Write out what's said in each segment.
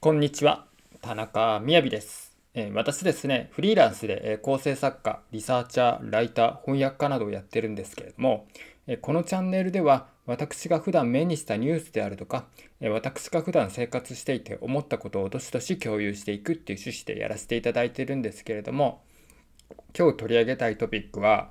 こんにちは田中みです、えー、私ですねフリーランスで、えー、構成作家リサーチャーライター翻訳家などをやってるんですけれども、えー、このチャンネルでは私が普段目にしたニュースであるとか、え私が普段生活していて思ったことをどしどし共有していくっていう趣旨でやらせていただいてるんですけれども今日取り上げたいトピックは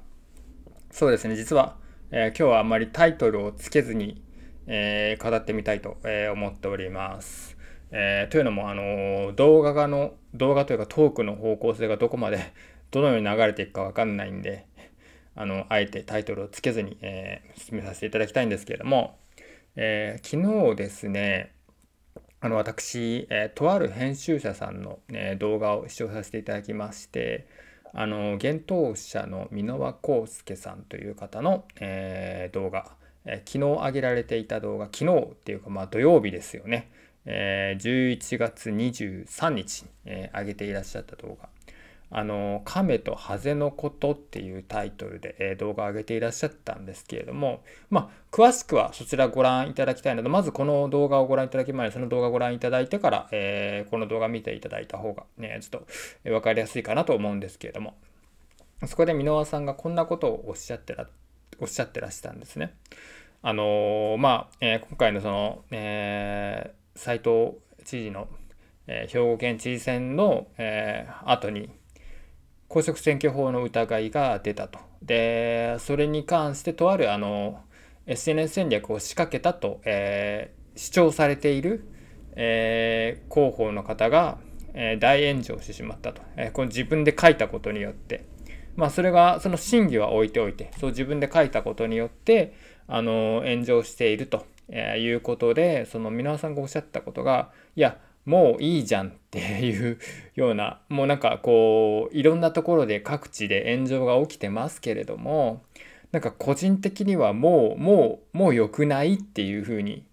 そうですね実は、え今日はあんまりタイトルをつけずに、え語ってみたいと、え思っております。えー、というのも、あの動画がの、動画というかトークの方向性がどこまで、どのように流れていくかわかんないんで、あの、あえてタイトルをつけずに、えー、進めさせていただきたいんですけれども、えー、昨日ですね、あの、私、えとある編集者さんの、ね、動画を視聴させていただきまして、あの、幻冬者の箕輪康介さんという方の、え動画、え昨日上げられていた動画、昨日っていうか、まあ、土曜日ですよね。えー、11月23日に、えー、上げていらっしゃった動画「あの亀とハゼのこと」っていうタイトルで、えー、動画を上げていらっしゃったんですけれども、まあ、詳しくはそちらご覧いただきたいのでまずこの動画をご覧いただき前にその動画をご覧いただいてから、えー、この動画見ていただいた方がねちょっと分かりやすいかなと思うんですけれどもそこで箕輪さんがこんなことをおっしゃってらおっしゃってらしたんですね。あのー、まあ、えー、今回のその、えー斎藤知事の、えー、兵庫県知事選の、えー、後に公職選挙法の疑いが出たと。でそれに関してとあるあの SNS 戦略を仕掛けたと、えー、主張されている、えー、広報の方が、えー、大炎上してしまったと、えこの自分で書いたことによって、まあ、それがその真偽は置いておいてそう自分で書いたことによってあの炎上していると。えー、いうことでその皆さんがおっしゃったことがいやもういいじゃんっていうようなもうなんかこういろんなところで各地で炎上が起きてますけれどもなんか個人的にはもうもうもう良くないっていうふうに、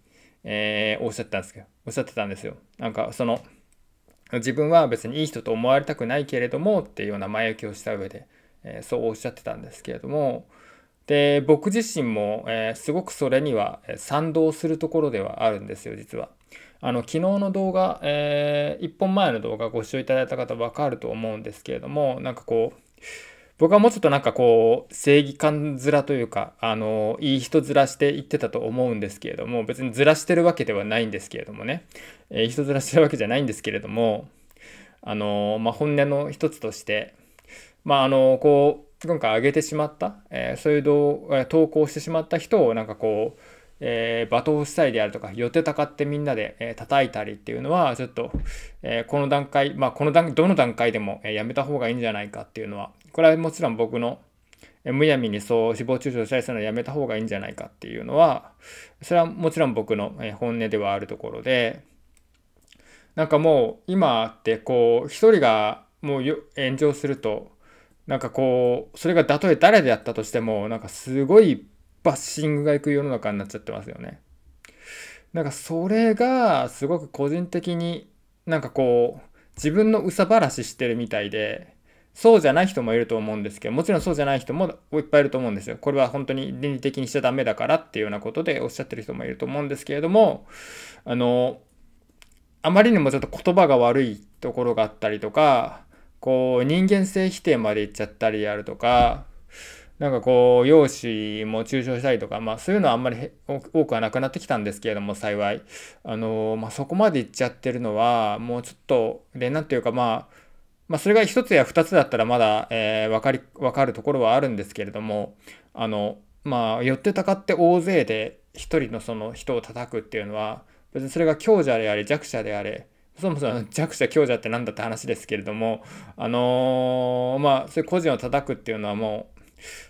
えー、おっしゃったんですけどおっしゃってたんですよ。なんかその自分は別にいい人と思われたくないけれどもっていうような前置きをした上で、えー、そうおっしゃってたんですけれどもで僕自身も、えー、すごくそれには賛同するところではあるんですよ実は。あの昨日の動画、えー、1本前の動画ご視聴いただいた方分かると思うんですけれどもなんかこう僕はもうちょっとなんかこう正義感面というかあのいい人面して言ってたと思うんですけれども別にずらしてるわけではないんですけれどもね、えー、人面してるわけじゃないんですけれどもあの、まあ、本音の一つとしてまああのこう今回上げてしまった、えー、そういう投稿してしまった人をなんかこう、えー、罵倒したりであるとか寄ってたかってみんなで、えー、叩いたりっていうのはちょっと、えー、この段階まあこの段どの段階でも、えー、やめた方がいいんじゃないかっていうのはこれはもちろん僕の、えー、むやみにそう誹謗中傷したりするのはやめた方がいいんじゃないかっていうのはそれはもちろん僕の、えー、本音ではあるところでなんかもう今ってこう一人がもう炎上するとなんかこうそれがたとえ誰であったとしてもなんかすごいバッシングがいく世の中になっちゃってますよね。なんかそれがすごく個人的になんかこう自分のうさばらししてるみたいでそうじゃない人もいると思うんですけどもちろんそうじゃない人もいっぱいいると思うんですよ。これは本当に倫理的にしちゃダメだからっていうようなことでおっしゃってる人もいると思うんですけれどもあのあまりにもちょっと言葉が悪いところがあったりとかこう人間性否定までいっちゃったりであるとかなんかこう容姿も抽象したりとか、まあ、そういうのはあんまり多くはなくなってきたんですけれども幸いあの、まあ、そこまでいっちゃってるのはもうちょっとでなんていうかまあまあ、それが1つや2つだったらまだ、えー、分かり分かるところはあるんですけれどもあのまあ寄ってたかって大勢で1人のその人を叩くっていうのは別にそれが強者であれ弱者であれそもそも弱者強者って何だって話ですけれども、あのー、まあ、そういう個人を叩くっていうのはもう、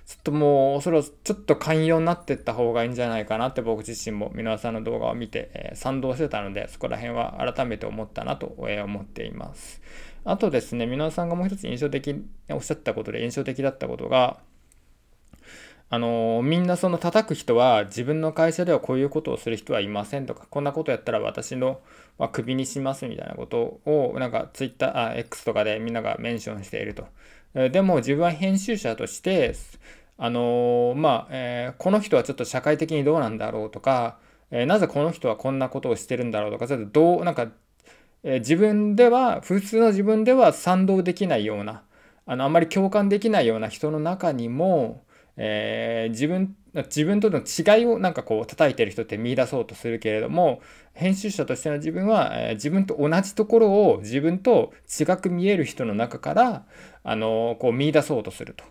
ちょっともう、そらくちょっと寛容になってった方がいいんじゃないかなって僕自身も皆さんの動画を見て、えー、賛同してたので、そこら辺は改めて思ったなと、え思っています。あとですね、皆さんがもう一つ印象的、おっしゃったことで印象的だったことが、あのみんなその叩く人は自分の会社ではこういうことをする人はいませんとかこんなことやったら私の、まあ、クビにしますみたいなことをなんか Twitter あ X とかでみんながメンションしているとでも自分は編集者としてあのまあ、えー、この人はちょっと社会的にどうなんだろうとか、えー、なぜこの人はこんなことをしてるんだろうとかちょっとどうなんか、えー、自分では普通の自分では賛同できないようなあのあんまり共感できないような人の中にもえー、自分自分との違いをなんかこう叩いてる人って見出そうとするけれども編集者としての自分は、えー、自分と同じところを自分と違く見える人の中から、あのー、こう見出そうとすると。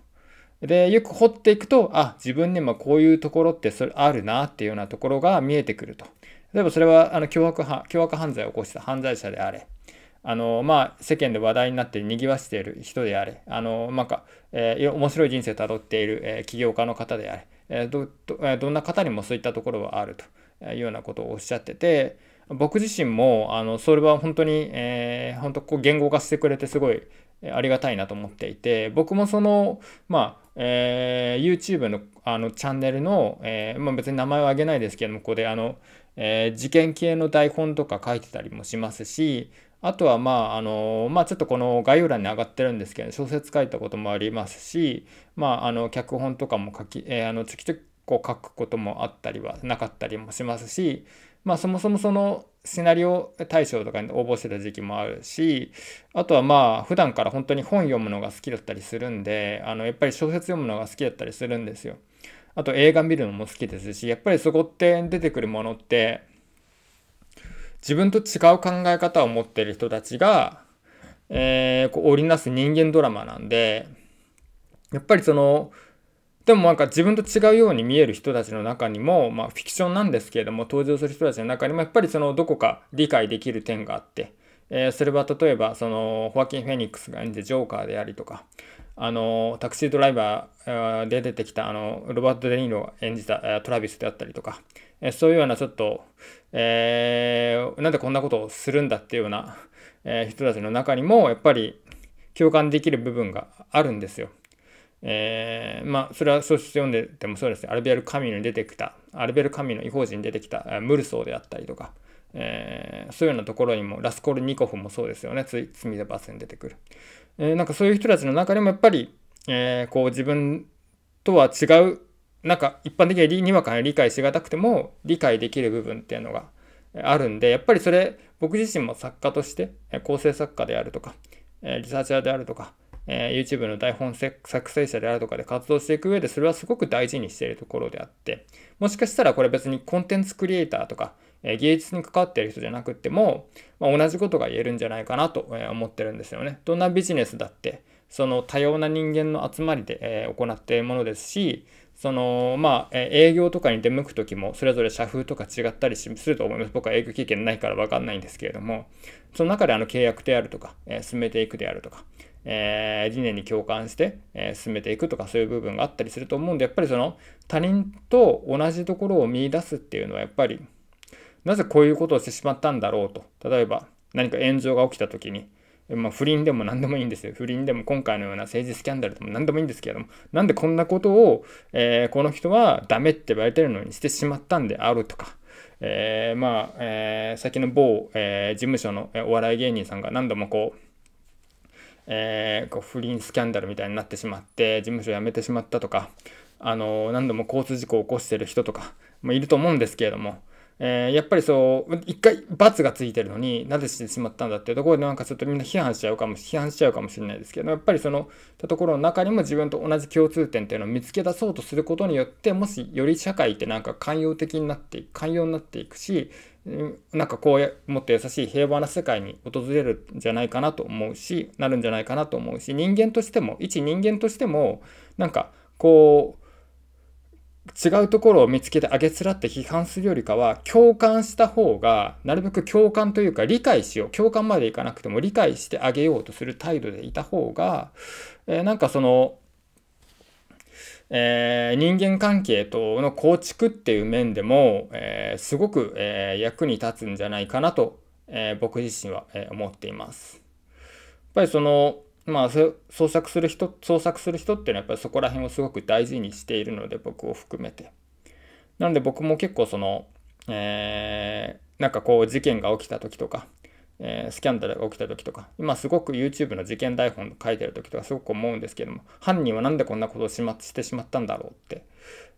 でよく掘っていくとあ自分にもこういうところってそれあるなっていうようなところが見えてくると。例えばそれはあの脅迫犯罪を起こした犯罪者であれあのまあ、世間で話題になってにぎわしている人であれ、あのなんか、えー、面白い人生をたどっている、えー、起業家の方であれ、えーどどどんな方にもそういったところはあるというようなことをおっしゃってて、僕自身もあのそれは本当に、えー、本当こう言語化してくれてすごいありがたいなと思っていて、僕もその、まあ、えー、YouTube のあのチャンネルの、えー、まあ、別に名前は挙げないですけども、ここであの、えー、事件系の台本とか書いてたりもしますし、あとはまああのまあちょっとこの概要欄に上がってるんですけど小説書いたこともありますしまああの脚本とかも書き、えー、あのちょきちょきこう書くこともあったりはなかったりもしますしまあそもそもそのシナリオ大賞とかに応募してた時期もあるしあとはまあ普段から本当に本読むのが好きだったりするんであのやっぱり小説読むのが好きだったりするんですよ。あと映画見るのも好きですしやっぱりそこって出てくるものって自分と違う考え方を持ってる人たちが、えー、こう織りなす人間ドラマなんで、やっぱりその、でもなんか自分と違うように見える人たちの中にも、まあ、フィクションなんですけれども登場する人たちの中にもやっぱりそのどこか理解できる点があって、えー、それは例えばそのホアキン・フェニックスが演じるジョーカーでありとか、あのタクシードライバーで出てきたあのロバート・デ・ニーロを演じたトラビスであったりとか、そういうようなちょっと、えー、なんでこんなことをするんだっていうような、人たちの中にもやっぱり共感できる部分があるんですよ。えー、まあそれは小説読んでてもそうですアルベール・カミーに出てきたアルベール・カミーの異邦人に出てきたムルソーであったりとか、えー、そういうようなところにもラスコール・ニコフもそうですよね罪で罰に出てくる。えー、なんかそういう人たちの中でもやっぱり、えー、こう自分とは違うなんか一般的ににわかに理解しがたくても理解できる部分っていうのがあるんでやっぱりそれ僕自身も作家として構成作家であるとかリサーチャーであるとか YouTube の台本作成者であるとかで活動していく上でそれはすごく大事にしているところであってもしかしたらこれ別にコンテンツクリエイターとかえ芸術に関わってる人じゃなくても、まあ、同じことが言えるんじゃないかなと思ってるんですよね。どんなビジネスだってその多様な人間の集まりで、え行っているものですしそのまあ営業とかに出向く時もそれぞれ社風とか違ったりすると思います僕は営業経験ないから分かんないんですけれどもその中であの契約であるとか、え進めていくであるとか、え理念に共感して、え進めていくとかそういう部分があったりすると思うんでやっぱりその他人と同じところを見いだすっていうのはやっぱりなぜこういうことをしてしまったんだろうと例えば何か炎上が起きた時に、まあ、不倫でも何でもいいんですよ不倫でも今回のような政治スキャンダルでも何でもいいんですけれどもなんでこんなことを、えー、この人はダメって言われてるのにしてしまったんであるとかえー、まあ、えー、先の某、えー、事務所のお笑い芸人さんが何度もこう、えこう不倫スキャンダルみたいになってしまって事務所辞めてしまったとか、あの何度も交通事故を起こしてる人とかもいると思うんですけれども、えー、やっぱりそう一回罰がついてるのになぜしてしまったんだっていうところでなんかちょっとみんな批判しちゃうかも批判しちゃうかもしれないですけどやっぱりそのたところの中にも自分と同じ共通点っていうのを見つけ出そうとすることによってもしより社会ってなんか寛容的になっていく寛容になっていくしなんかこうもっと優しい平和な世界に訪れるんじゃないかなと思うしなるんじゃないかなと思うし人間としても一人間としてもなんかこう違うところを見つけてあげつらって批判するよりかは共感した方がなるべく共感というか理解しよう共感までいかなくても理解してあげようとする態度でいた方が、えー、なんかその、えー、人間関係との構築っていう面でも、えー、すごく、え役に立つんじゃないかなと、え僕自身は、え思っています。やっぱりそのまあ、創作する人創作する人っていうのはやっぱりそこら辺をすごく大事にしているので僕を含めてなので僕も結構その、えー、なんかこう事件が起きた時とか、えー、スキャンダルが起きた時とか今すごく YouTube の事件台本書いてる時とかすごく思うんですけども犯人は何でこんなことをし,、ま、してしまったんだろうって、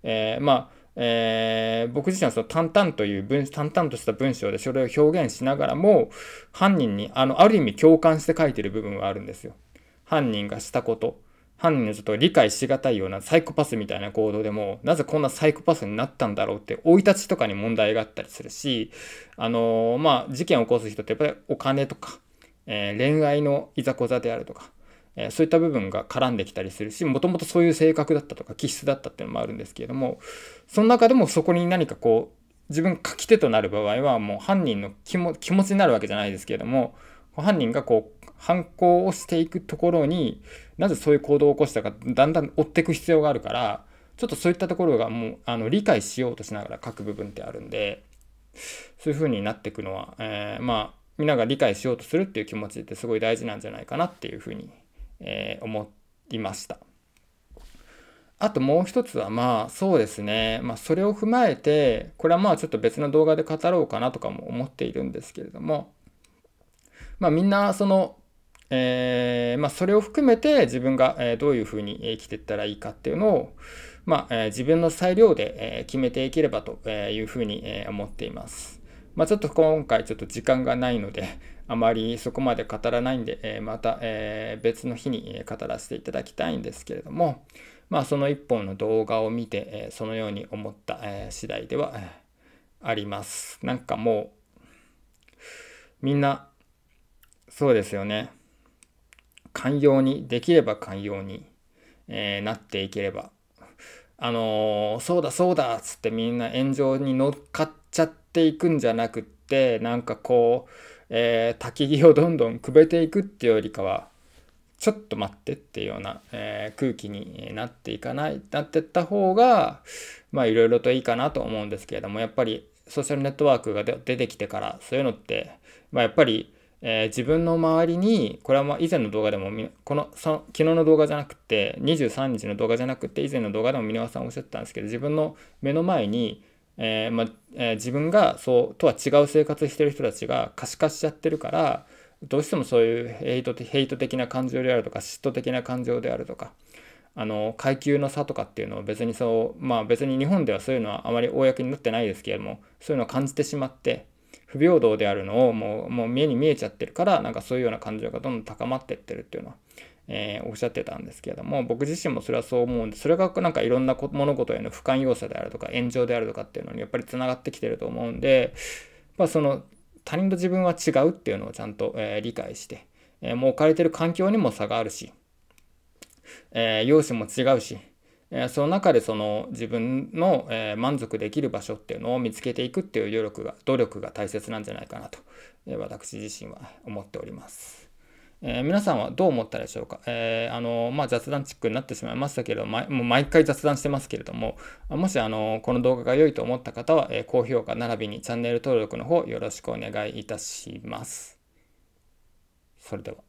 えー、まあえー、僕自身はその淡々という文淡々とした文章でそれを表現しながらも犯人にあのある意味共感して書いてる部分はあるんですよ。犯人がしたこと犯人のちょっと理解しがたいようなサイコパスみたいな行動でもなぜこんなサイコパスになったんだろうって生い立ちとかに問題があったりするしあのー、まあ事件を起こす人ってやっぱりお金とか、えー、恋愛のいざこざであるとか、えー、そういった部分が絡んできたりするしもともとそういう性格だったとか気質だったっていうのもあるんですけれどもその中でもそこに何かこう自分書き手となる場合はもう犯人の気持ちになるわけじゃないですけれども犯人がこう犯行をしていくところになぜそういう行動を起こしたかだんだん追っていく必要があるからちょっとそういったところがもうあの理解しようとしながら書く部分ってあるんでそういう風になっていくのは、えー、まあみんなが理解しようとするっていう気持ちってすごい大事なんじゃないかなっていう風に、えー、思いました。あともう一つはまあそうですねまあそれを踏まえてこれはまあちょっと別の動画で語ろうかなとかも思っているんですけれどもまあ、みんなその、えー、まあ、それを含めて自分がどういうふうに生きていったらいいかっていうのを、まあ、自分の裁量で決めていければというふうに思っています。まあ、ちょっと今回ちょっと時間がないので、あまりそこまで語らないんで、また別の日に語らせていただきたいんですけれども、まあ、その一本の動画を見て、そのように思った次第ではあります。なんかもう、みんなそうですよね。寛容に、できれば寛容に、えー、なっていければ。あのー、そうだそうだっつってみんな炎上に乗っかっちゃっていくんじゃなくって、なんかこう、えー、焚き火をどんどんくべていくっていうよりかは、ちょっと待ってっていうような、えー、空気になっていかない、なってった方が、まあいろいろといいかなと思うんですけれども、やっぱりソーシャルネットワークが出てきてから、そういうのって、まあやっぱりえー、自分の周りに、これはま以前の動画でも、この、そ昨日の動画じゃなくて、23日の動画じゃなくて、以前の動画でも箕輪さんおっしゃってたんですけど、自分の目の前に、えー、まえー、自分がそうとは違う生活してる人たちが可視化しちゃってるからどうしてもそういうヘイトヘイト的な感情であるとか嫉妬的な感情であるとかあの階級の差とかっていうのを別にそうまあ別に日本ではそういうのはあまり公になってないですけれどもそういうのを感じてしまって不平等であるのをもうもう目に見えちゃってるからなんかそういうような感情がどんどん高まってってるっていうのは、えー、おっしゃってたんですけれども僕自身もそれはそう思うんでそれがなんかいろんな物事への不寛容さであるとか炎上であるとかっていうのにやっぱりつながってきてると思うんで、まあ、その他人と自分は違うっていうのをちゃんと、えー、理解して、えー、もう置かれてる環境にも差があるし、え容姿も違うしえその中でその自分の、え満足できる場所っていうのを見つけていくっていう努力が努力が大切なんじゃないかなと、え私自身は思っております。えー、皆さんはどう思ったでしょうか、えー、あのまあ、雑談チックになってしまいましたけれども、もう毎回雑談してますけれども、もしあのこの動画が良いと思った方は、えー、高評価並びにチャンネル登録の方よろしくお願いいたします。それでは。